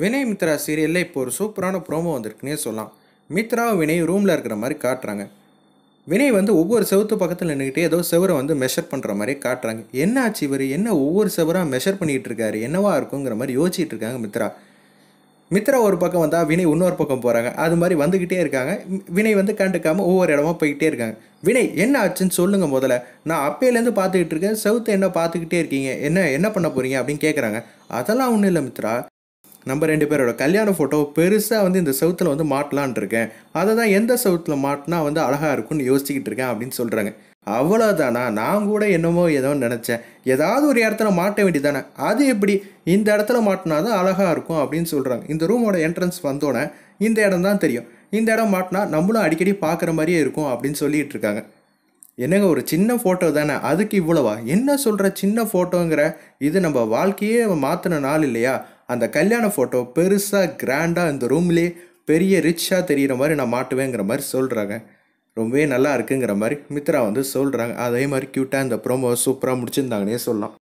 வினய் மித்ரா சீரியலில் இப்போ ஒரு சூப்பரான ப்ரோமோ வந்திருக்குன்னே சொல்லலாம் மித்ரா வினய் ரூமில் இருக்கிற மாதிரி காட்டுறாங்க வினய் வந்து ஒவ்வொரு செவத்து பக்கத்தில் நின்றுக்கிட்டே ஏதோ செவரை வந்து மெஷர் பண்ணுற மாதிரி காட்டுறாங்க என்ன ஆச்சு இவர் என்ன ஒவ்வொரு செவராக மெஷர் பண்ணிகிட்டு இருக்காரு என்னவா இருக்குங்கிற மாதிரி யோசிச்சுட்டு இருக்காங்க மித்ரா மித்ரா ஒரு பக்கம் வந்தால் வினய் இன்னொரு பக்கம் போகிறாங்க அது மாதிரி வந்துக்கிட்டே இருக்காங்க வினய் வந்து கண்டுக்காமல் ஒவ்வொரு இடமா போய்கிட்டே இருக்காங்க வினய் என்ன ஆச்சுன்னு சொல்லுங்கள் முதல்ல நான் அப்பையிலேருந்து பார்த்துக்கிட்டு இருக்கேன் செவுத்து என்ன பார்த்துக்கிட்டே இருக்கீங்க என்ன என்ன பண்ண போகிறீங்க அப்படின்னு கேட்குறாங்க அதெல்லாம் ஒன்றும் இல்லை மித்ரா நம்ம ரெண்டு பேரோட கல்யாண ஃபோட்டோ பெருசாக வந்து இந்த சவுத்தில் வந்து மாட்டலான் இருக்கேன் அதை தான் எந்த சவுத்தில் மாட்டினா வந்து அழகாக இருக்கும்னு யோசிச்சுக்கிட்டு இருக்கேன் அப்படின்னு சொல்கிறாங்க அவ்வளோதானா நான் கூட என்னமோ ஏதோ நினச்சேன் ஏதாவது ஒரு இடத்துல மாட்ட வேண்டியதானே அது எப்படி இந்த இடத்துல மாட்டினா தான் அழகாக இருக்கும் அப்படின்னு சொல்கிறாங்க இந்த ரூமோட என்ட்ரன்ஸ் வந்தோடனே இந்த இடம் தான் தெரியும் இந்த இடம் மாட்டினா நம்மளும் அடிக்கடி பார்க்குற மாதிரியே இருக்கும் அப்படின்னு சொல்லிகிட்டு இருக்காங்க என்னங்க ஒரு சின்ன ஃபோட்டோ தானே அதுக்கு இவ்வளவா என்ன சொல்கிற சின்ன ஃபோட்டோங்கிற இது நம்ம வாழ்க்கையே மாற்றின நாள் இல்லையா அந்த கல்யாண ஃபோட்டோ பெருசாக கிராண்டாக இந்த ரூம்லேயே பெரிய ரிச்சாக தெரிகிற மாதிரி நான் மாட்டுவேங்கிற மாதிரி சொல்கிறாங்க ரொம்பவே நல்லா இருக்குங்கிற மாதிரி மித்ரா வந்து சொல்கிறாங்க அதே மாதிரி க்யூட்டாக இந்த ப்ரோமோ சூப்பராக முடிச்சிருந்தாங்கன்னே சொல்லலாம்